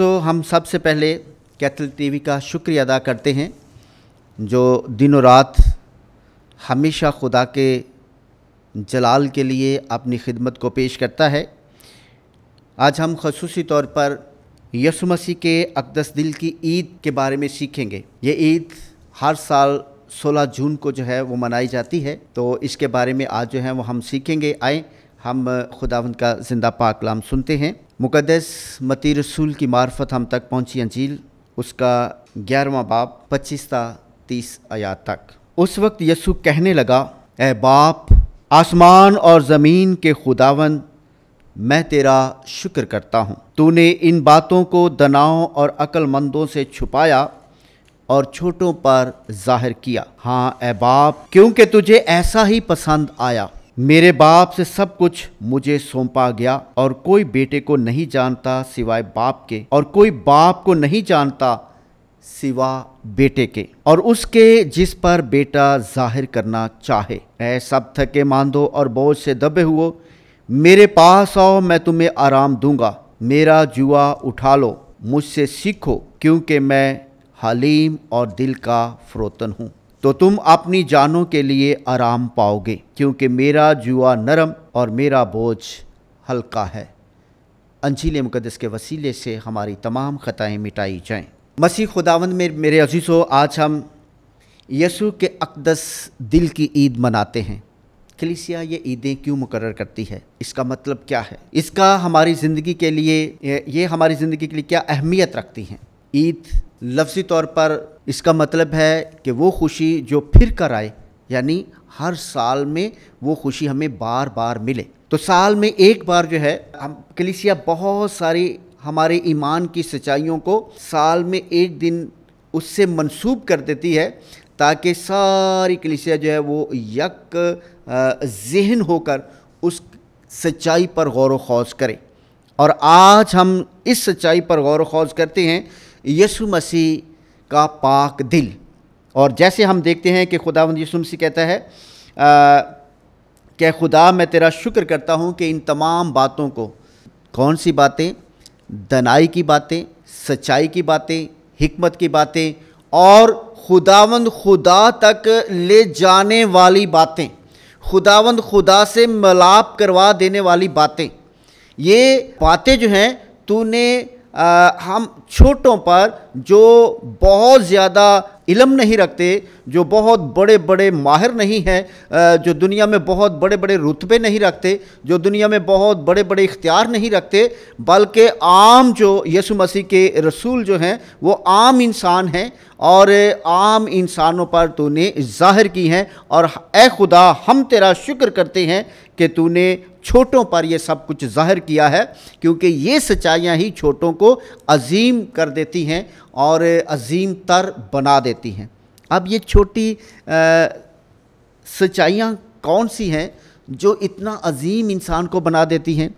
दोस्तों हम सबसे पहले कैथल टीवी का शुक्रिया अदा करते हैं जो दिनों रात हमेशा खुदा के जलाल के लिए अपनी खिदमत को पेश करता है आज हम खसूसी तौर पर यसु मसीह के अकदस दिल की ईद के बारे में सीखेंगे ये ईद हर साल 16 जून को जो है वो मनाई जाती है तो इसके बारे में आज जो है वो हम सीखेंगे आए हम खुदावंद का जिंदा पाकलाम सुनते हैं मुकदस मती रसूल की मार्फत हम तक पहुँची अंजील उसका ग्यारहवा बाप पच्चीस तीस आया तक उस वक्त यसु कहने लगा ए बाप आसमान और ज़मीन के खुदावन मैं तेरा शुक्र करता हूँ तूने इन बातों को दनाओं और अक्लमंदों से छुपाया और छोटों पर जाहिर किया हाँ ए बाप क्योंकि तुझे ऐसा ही पसंद आया मेरे बाप से सब कुछ मुझे सौंपा गया और कोई बेटे को नहीं जानता सिवाय बाप के और कोई बाप को नहीं जानता सिवा बेटे के और उसके जिस पर बेटा जाहिर करना चाहे ऐ सब थके मांदो और बोझ से दबे हुओ मेरे पास आओ मैं तुम्हें आराम दूंगा मेरा जुआ उठा लो मुझसे सीखो क्योंकि मैं हलीम और दिल का फ्रोतन हूँ तो तुम अपनी जानों के लिए आराम पाओगे क्योंकि मेरा जुआ नरम और मेरा बोझ हल्का है अंजील मुकदस के वसीले से हमारी तमाम ख़तें मिटाई जाएँ मसीह खुदावंद में मेरे अजीजों आज हम यसु के अकदस दिल की ईद मनाते हैं कलिसिया ये ईदें क्यों मुकर करती है इसका मतलब क्या है इसका हमारी ज़िंदगी के लिए ये हमारी ज़िंदगी के लिए क्या अहमियत रखती हैं ईद लफ्ज़ी तौर पर इसका मतलब है कि वो खुशी जो फिर कर आए यानी हर साल में वो खुशी हमें बार बार मिले तो साल में एक बार जो है हम कलिसिया बहुत सारी हमारे ईमान की सच्चाइयों को साल में एक दिन उससे मंसूब कर देती है ताकि सारी कलिसिया जो है वो यक जहन होकर उस सच्चाई पर गौर व खौज करें और आज हम इस सच्चाई पर गौर व खौज करते हैं यीशु मसीह का पाक दिल और जैसे हम देखते हैं कि खुदा यीशु मसीह कहता है कि खुदा मैं तेरा शुक्र करता हूँ कि इन तमाम बातों को कौन सी बातें दनाई की बातें सच्चाई की बातें हमत की बातें और खुदावंद खुदा तक ले जाने वाली बातें खुदावंद खुदा से मलाप करवा देने वाली बातें ये बातें जो हैं तूने आ, हम छोटों पर जो बहुत ज़्यादा इलम नहीं रखते जो बहुत बड़े बड़े माहिर नहीं हैं जो दुनिया में बहुत बड़े बड़े रुतबे नहीं रखते जो दुनिया में बहुत बड़े बड़े इख्तियार नहीं रखते बल्कि आम जो यसु मसीह के रसूल जो हैं वो आम इंसान हैं और आम इंसानों पर तूने ज़ाहिर की हैं और ए खुदा हम तेरा शुक्र करते हैं कि तूने छोटों पर यह सब कुछ जाहिर किया है क्योंकि ये सच्चाइयाँ ही छोटों को अजीम कर देती हैं और अजीम तर बना देती हैं अब ये छोटी सच्चाइयाँ कौन सी हैं जो इतना अजीम इंसान को बना देती हैं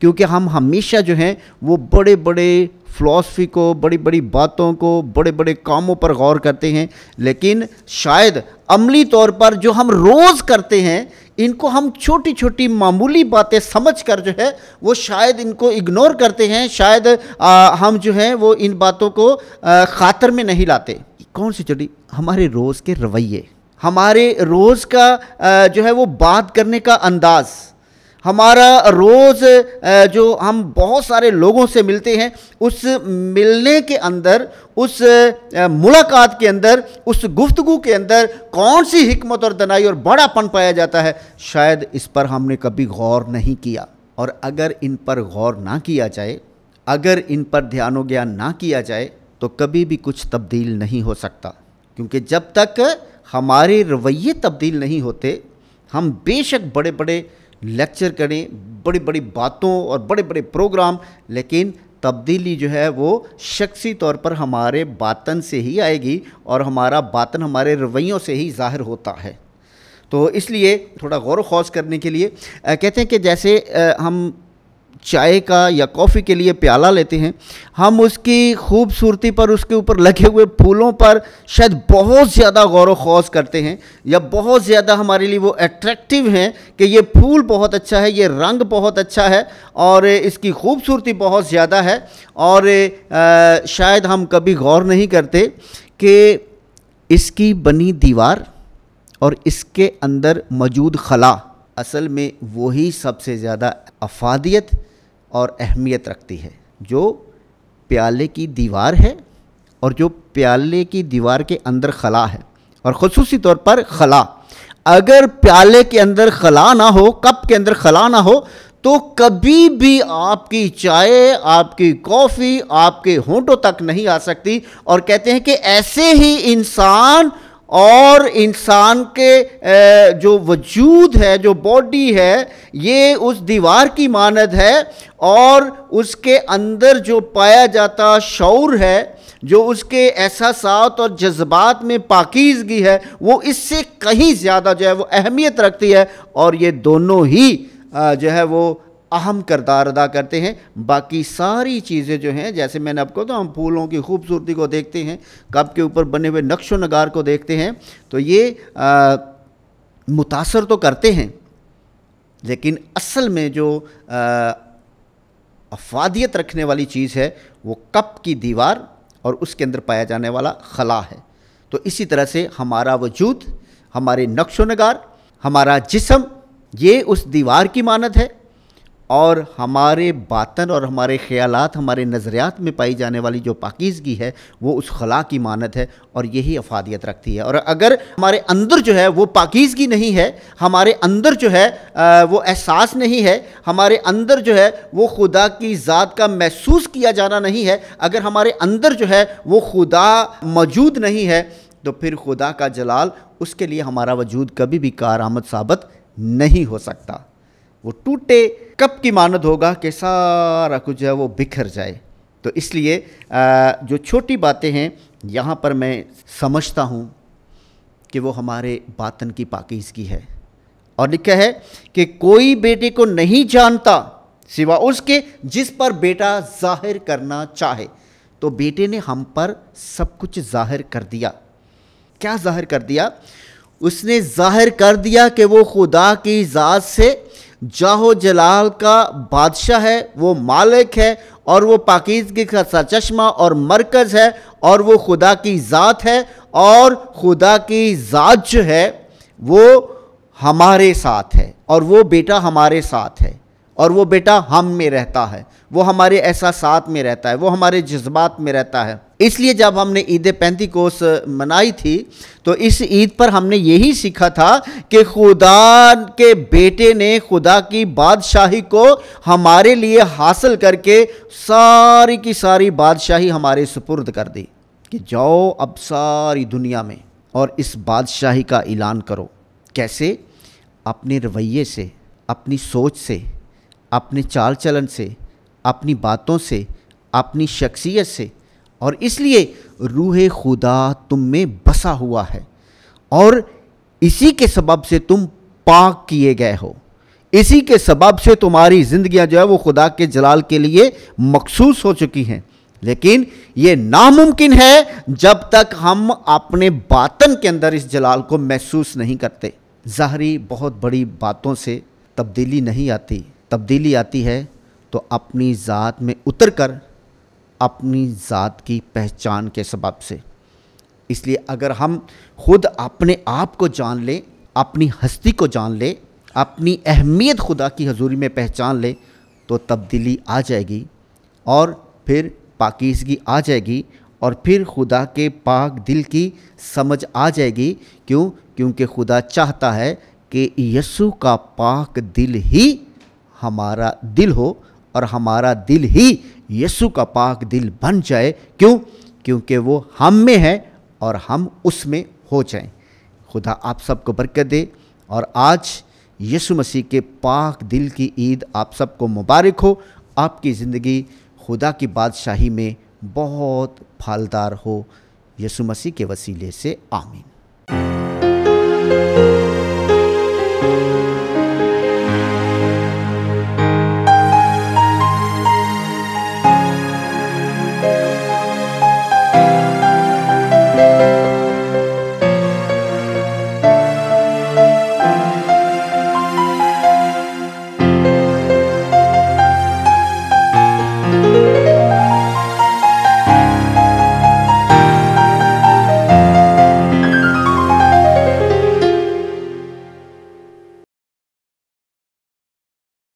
क्योंकि हम हमेशा जो हैं वो बड़े बड़े फ़िलासफ़ी को बड़ी बड़ी बातों को बड़े बड़े कामों पर गौर करते हैं लेकिन शायद अमली तौर पर जो हम रोज़ करते हैं इनको हम छोटी छोटी मामूली बातें समझ कर जो है वो शायद इनको इग्नोर करते हैं शायद आ, हम जो है वो इन बातों को खातर में नहीं लाते कौन सी चोटी हमारे रोज़ के रवैये हमारे रोज़ का आ, जो है वो बात करने का अंदाज़ हमारा रोज़ जो हम बहुत सारे लोगों से मिलते हैं उस मिलने के अंदर उस मुलाकात के अंदर उस गुफ्तगु के अंदर कौन सी हमत और दनाई और बड़ापन पाया जाता है शायद इस पर हमने कभी गौर नहीं किया और अगर इन पर गौर ना किया जाए अगर इन पर ध्यान ज्ञान ना किया जाए तो कभी भी कुछ तब्दील नहीं हो सकता क्योंकि जब तक हमारे रवैये तब्दील नहीं होते हम बेशक बड़े बड़े लेक्चर करें बड़ी बड़ी बातों और बड़े बड़े प्रोग्राम लेकिन तब्दीली जो है वो शख्सी तौर पर हमारे बातन से ही आएगी और हमारा बातन हमारे रवैयों से ही ज़ाहिर होता है तो इसलिए थोड़ा गौर व खौज करने के लिए आ, कहते हैं कि जैसे आ, हम चाय का या कॉफ़ी के लिए प्याला लेते हैं हम उसकी खूबसूरती पर उसके ऊपर लगे हुए फूलों पर शायद बहुत ज़्यादा गौर वौज करते हैं या बहुत ज़्यादा हमारे लिए वो अट्रैक्टिव हैं कि ये फूल बहुत अच्छा है ये रंग बहुत अच्छा है और इसकी खूबसूरती बहुत ज़्यादा है और शायद हम कभी गौर नहीं करते कि इसकी बनी दीवार और इसके अंदर मौजूद खला असल में वही सबसे ज़्यादा अफादियत और अहमियत रखती है जो प्याले की दीवार है और जो प्याले की दीवार के अंदर खला है और खसूसी तौर पर खला अगर प्याले के अंदर खला ना हो कप के अंदर खला ना हो तो कभी भी आपकी चाय आपकी कॉफ़ी आपके होंठों तक नहीं आ सकती और कहते हैं कि ऐसे ही इंसान और इंसान के जो वजूद है जो बॉडी है ये उस दीवार की मानद है और उसके अंदर जो पाया जाता शौर है जो उसके एहसास और जज्बात में पाकिजगी है वो इससे कहीं ज़्यादा जो है वो अहमियत रखती है और ये दोनों ही जो है वो अहम करदार अदा करते हैं बाकी सारी चीज़ें जो हैं जैसे मैंने आपको तो हम फूलों की खूबसूरती को देखते हैं कप के ऊपर बने हुए नक्श नगार को देखते हैं तो ये मुतासर तो करते हैं लेकिन असल में जो अफादियत रखने वाली चीज़ है वो कप की दीवार और उसके अंदर पाया जाने वाला खला है तो इसी तरह से हमारा वजूद हमारे नक्श नगार हमारा जिसम ये उस दीवार की मानत है और हमारे बातन और हमारे ख्यालात हमारे नज़रियात में पाई जाने वाली जो पाकिजगी है वो उस खला की मानत है और यही अफादियत रखती है और अगर हमारे अंदर जो है वो पाकिजगी नहीं है हमारे अंदर जो है वो एहसास नहीं है हमारे अंदर जो है वो खुदा की ज़ात का महसूस किया जाना नहीं है अगर हमारे अंदर जो है वो खुदा मौजूद नहीं है तो फिर खुदा का जलाल उसके लिए हमारा वजूद कभी भी कार आमद साबित नहीं हो सकता वो टूटे कब की मानद होगा कि सारा कुछ है वो बिखर जाए तो इसलिए जो छोटी बातें हैं यहाँ पर मैं समझता हूँ कि वो हमारे बातन की पाकिजगी है और लिखा है कि कोई बेटे को नहीं जानता सिवा उसके जिस पर बेटा जाहिर करना चाहे तो बेटे ने हम पर सब कुछ जाहिर कर दिया क्या जाहिर कर दिया उसने जाहिर कर दिया कि वो खुदा की ज़ात से जाहो जलाल का बादशाह है वो मालिक है और वो पाकिजगी का चश्मा और मरकज़ है और वो खुदा की ज़ात है और खुदा की ज़ात जो है वो हमारे साथ है और वो बेटा हमारे साथ है और वो बेटा हम में रहता है वो हमारे एहसास में रहता है वो हमारे जज्बात में रहता है इसलिए जब हमने ईद पैंती कोस मनाई थी तो इस ईद पर हमने यही सीखा था कि खुदा के बेटे ने खुदा की बादशाही को हमारे लिए हासिल करके सारी की सारी बादशाही हमारे सुपुर्द कर दी कि जाओ अब सारी दुनिया में और इस बादशाही का ऐलान करो कैसे अपने रवैये से अपनी सोच से अपने चाल चलन से अपनी बातों से अपनी शख्सियत से और इसलिए रूह खुदा तुम में बसा हुआ है और इसी के सबब से तुम पाक किए गए हो इसी के सबब से तुम्हारी ज़िंदियाँ जो है वो खुदा के जलाल के लिए मखसूस हो चुकी हैं लेकिन ये नामुमकिन है जब तक हम अपने बातन के अंदर इस जलाल को महसूस नहीं करते ज़ाहरी बहुत बड़ी बातों से तब्दीली नहीं आती तब्दीली आती है तो अपनी ज़ात में उतर कर अपनी ज़ात की पहचान के सबब से इसलिए अगर हम खुद अपने आप को जान लें अपनी हस्ती को जान लें अपनी अहमियत खुदा की हजूरी में पहचान लें तो तब्दीली आ जाएगी और फिर पाकिजगी आ जाएगी और फिर खुदा के पाक दिल की समझ आ जाएगी क्यों क्योंकि खुदा चाहता है कि यसु का पाक दिल ही हमारा दिल हो और हमारा दिल ही यीशु का पाक दिल बन जाए क्यों क्योंकि वो हम में है और हम उसमें हो जाएं खुदा आप सबको बरकत दे और आज यीशु मसीह के पाक दिल की ईद आप सबको मुबारक हो आपकी ज़िंदगी खुदा की बादशाही में बहुत फलदार हो यीशु मसीह के वसीले से आमीन